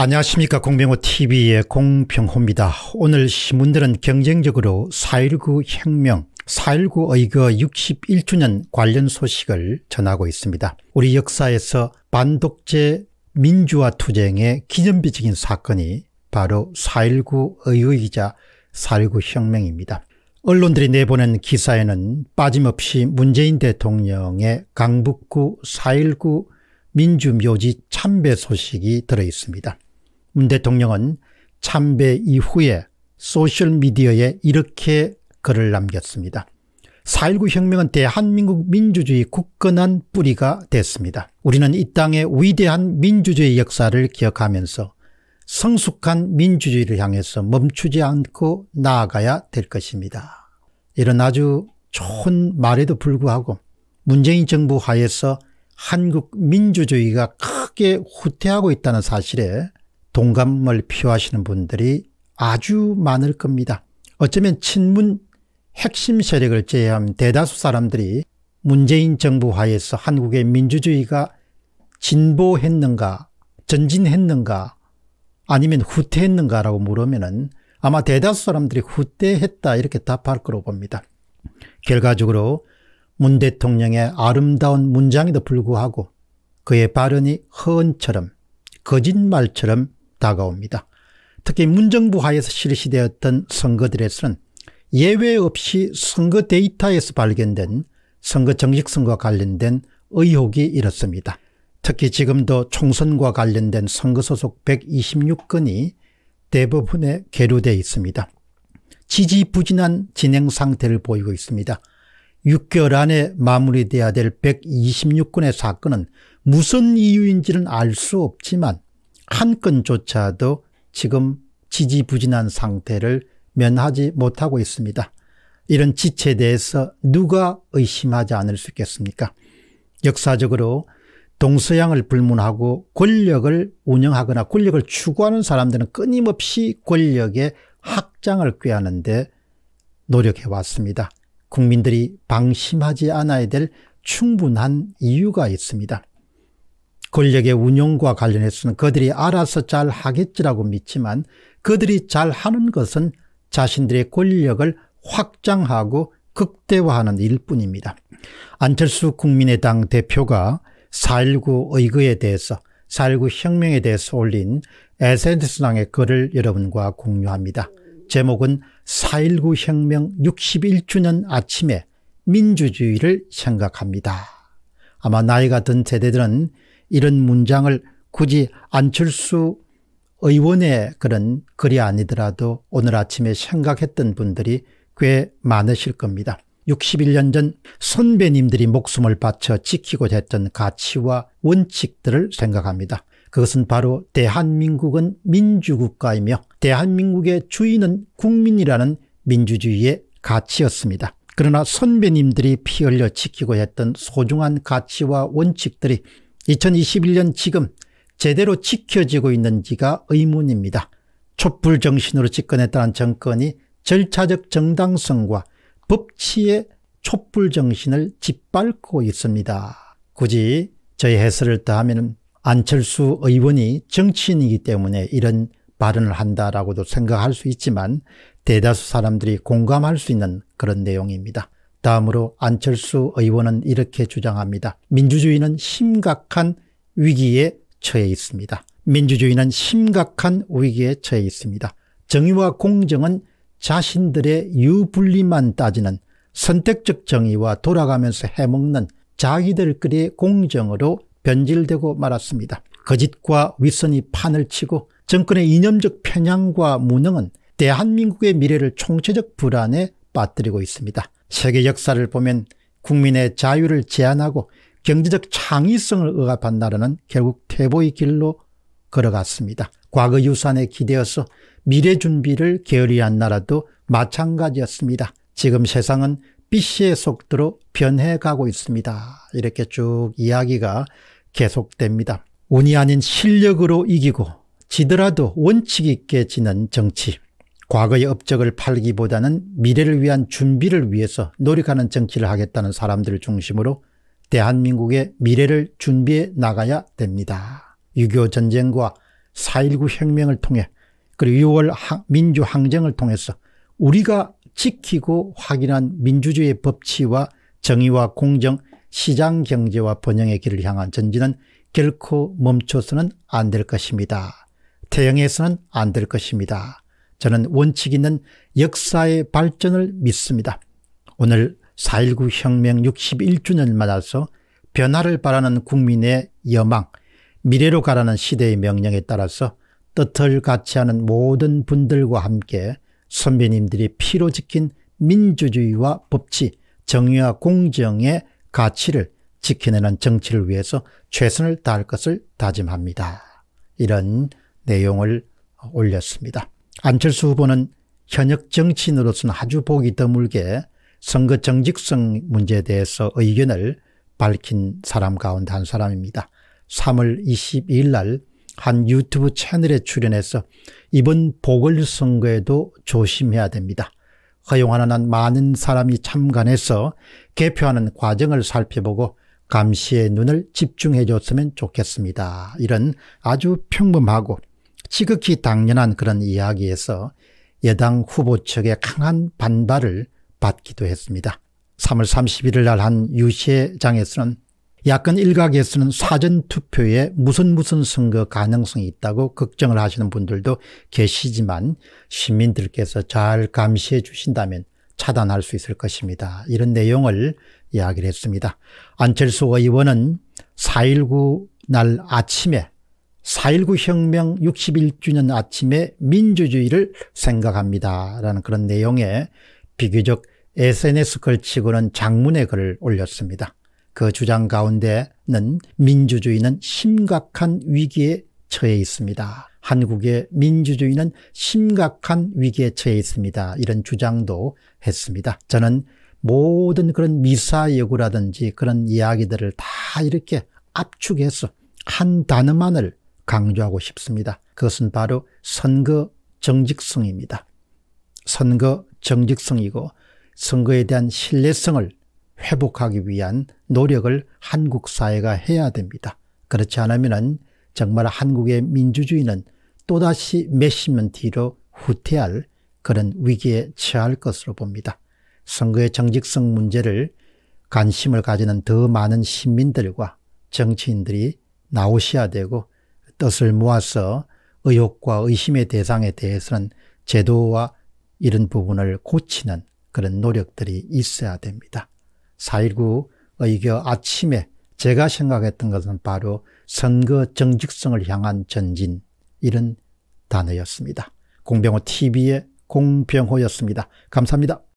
안녕하십니까 공병호TV의 공병호입니다. 오늘 신문들은 경쟁적으로 4.19 혁명 4.19 의거 61주년 관련 소식을 전하고 있습니다. 우리 역사에서 반독재 민주화 투쟁의 기념비적인 사건이 바로 4.19 의거이자 4.19 혁명입니다. 언론들이 내보낸 기사에는 빠짐없이 문재인 대통령의 강북구 4.19 민주묘지 참배 소식이 들어있습니다. 문 대통령은 참배 이후에 소셜미디어에 이렇게 글을 남겼습니다. 4.19 혁명은 대한민국 민주주의 굳건한 뿌리가 됐습니다. 우리는 이 땅의 위대한 민주주의 역사를 기억하면서 성숙한 민주주의를 향해서 멈추지 않고 나아가야 될 것입니다. 이런 아주 좋은 말에도 불구하고 문재인 정부 하에서 한국 민주주의가 크게 후퇴하고 있다는 사실에 동감을 표하시는 분들이 아주 많을 겁니다. 어쩌면 친문 핵심 세력을 제외한 대다수 사람들이 문재인 정부 하에서 한국의 민주주의가 진보했는가 전진했는가 아니면 후퇴했는가라고 물으면 아마 대다수 사람들이 후퇴했다 이렇게 답할 거로 봅니다. 결과적으로 문 대통령의 아름다운 문장에도 불구하고 그의 발언이 허언처럼 거짓말처럼 다가옵니다. 특히 문정부 하에서 실시되었던 선거들에서는 예외 없이 선거 데이터에서 발견된 선거 정직성과 관련된 의혹이 일었습니다. 특히 지금도 총선과 관련된 선거 소속 126건이 대부분에 계류돼 있습니다. 지지부진한 진행 상태를 보이고 있습니다. 6개월 안에 마무리돼야 될 126건의 사건은 무슨 이유인지는 알 수 없지만 한 건조차도 지금 지지부진한 상태를 면하지 못하고 있습니다. 이런 지체에 대해서 누가 의심하지 않을 수 있겠습니까? 역사적으로 동서양을 불문하고 권력을 운영하거나 권력을 추구하는 사람들은 끊임없이 권력의 학장을 꾀하는데 노력해 왔습니다. 국민들이 방심하지 않아야 될 충분한 이유가 있습니다. 권력의 운용과 관련해서는 그들이 알아서 잘 하겠지라고 믿지만 그들이 잘 하는 것은 자신들의 권력을 확장하고 극대화하는 일뿐입니다. 안철수 국민의당 대표가 4.19 의거에 대해서 4.19 혁명에 대해서 올린 SNS상의 글을 여러분과 공유합니다. 제목은 4.19 혁명 61주년 아침에 민주주의를 생각합니다. 아마 나이가 든 세대들은 이런 문장을 굳이 안철수 의원의 그런 글이 아니더라도 오늘 아침에 생각했던 분들이 꽤 많으실 겁니다. 61년 전 선배님들이 목숨을 바쳐 지키고 자 했던 가치와 원칙들을 생각합니다. 그것은 바로 대한민국은 민주국가이며 대한민국의 주인은 국민이라는 민주주의의 가치였습니다. 그러나 선배님들이 피 흘려 지키고 했던 소중한 가치와 원칙들이 2021년 지금 제대로 지켜지고 있는지가 의문입니다. 촛불 정신으로 집권했다는 정권이 절차적 정당성과 법치의 촛불 정신을 짓밟고 있습니다. 굳이 저희 해설을 더하면 안철수 의원이 정치인이기 때문에 이런 발언을 한다라고도 생각할 수 있지만 대다수 사람들이 공감할 수 있는 그런 내용입니다. 다음으로 안철수 의원은 이렇게 주장합니다. 민주주의는 심각한 위기에 처해 있습니다. 민주주의는 심각한 위기에 처해 있습니다. 정의와 공정은 자신들의 유불리만 따지는 선택적 정의와 돌아가면서 해먹는 자기들끼리의 공정으로 변질되고 말았습니다. 거짓과 윗선이 판을 치고 정권의 이념적 편향과 무능은 대한민국의 미래를 총체적 불안에 빠뜨리고 있습니다. 세계 역사를 보면 국민의 자유를 제한하고 경제적 창의성을 억압한 나라는 결국 퇴보의 길로 걸어갔습니다. 과거 유산에 기대어서 미래 준비를 게을리한 나라도 마찬가지였습니다. 지금 세상은 빛의 속도로 변해가고 있습니다. 이렇게 쭉 이야기가 계속됩니다. 운이 아닌 실력으로 이기고 지더라도 원칙 있게 지는 정치. 과거의 업적을 팔기보다는 미래를 위한 준비를 위해서 노력하는 정치를 하겠다는 사람들을 중심으로 대한민국의 미래를 준비해 나가야 됩니다. 6.25 전쟁과 4.19 혁명을 통해 그리고 6월 민주항쟁을 통해서 우리가 지키고 확인한 민주주의의 법치와 정의와 공정, 시장경제와 번영의 길을 향한 전진은 결코 멈춰서는 안 될 것입니다. 태영해서는 안 될 것입니다. 저는 원칙 있는 역사의 발전을 믿습니다. 오늘 4.19 혁명 61주년을 맞아서 변화를 바라는 국민의 여망, 미래로 가라는 시대의 명령에 따라서 뜻을 같이 하는 모든 분들과 함께 선배님들이 피로 지킨 민주주의와 법치, 정의와 공정의 가치를 지켜내는 정치를 위해서 최선을 다할 것을 다짐합니다. 이런 내용을 올렸습니다. 안철수 후보는 현역 정치인으로서는 아주 보기 드물게 선거 정직성 문제에 대해서 의견을 밝힌 사람 가운데 한 사람입니다. 3월 22일 날 한 유튜브 채널에 출연해서 이번 보궐선거에도 조심해야 됩니다. 허용하는 한 많은 사람이 참관해서 개표하는 과정을 살펴보고 감시의 눈을 집중해 줬으면 좋겠습니다. 이런 아주 평범하고 지극히 당연한 그런 이야기에서 여당 후보 측의 강한 반발을 받기도 했습니다. 3월 31일 날 한 유시장에서는 야권 일각에서는 사전투표에 무슨 무슨 선거 가능성이 있다고 걱정을 하시는 분들도 계시지만 시민들께서 잘 감시해 주신다면 차단할 수 있을 것입니다. 이런 내용을 이야기를 했습니다. 안철수 의원은 4.19 날 아침에 4.19 혁명 61주년 아침에 민주주의를 생각합니다. 라는 그런 내용의 비교적 SNS 글치고는 장문의 글을 올렸습니다. 그 주장 가운데는 민주주의는 심각한 위기에 처해 있습니다. 한국의 민주주의는 심각한 위기에 처해 있습니다. 이런 주장도 했습니다. 저는 모든 그런 미사여구라든지 그런 이야기들을 다 이렇게 압축해서 한 단어만을 강조하고 싶습니다. 그것은 바로 선거 정직성입니다. 선거 정직성이고 선거에 대한 신뢰성을 회복하기 위한 노력을 한국 사회가 해야 됩니다. 그렇지 않으면 정말 한국의 민주주의는 또다시 몇 십 년 뒤로 후퇴할 그런 위기에 처할 것으로 봅니다. 선거의 정직성 문제를 관심을 가지는 더 많은 시민들과 정치인들이 나오셔야 되고 뜻을 모아서 의혹과 의심의 대상에 대해서는 제도와 이런 부분을 고치는 그런 노력들이 있어야 됩니다. 4.19 의교 아침에 제가 생각했던 것은 바로 선거 정직성을 향한 전진 이런 단어였습니다. 공병호 TV의 공병호였습니다. 감사합니다.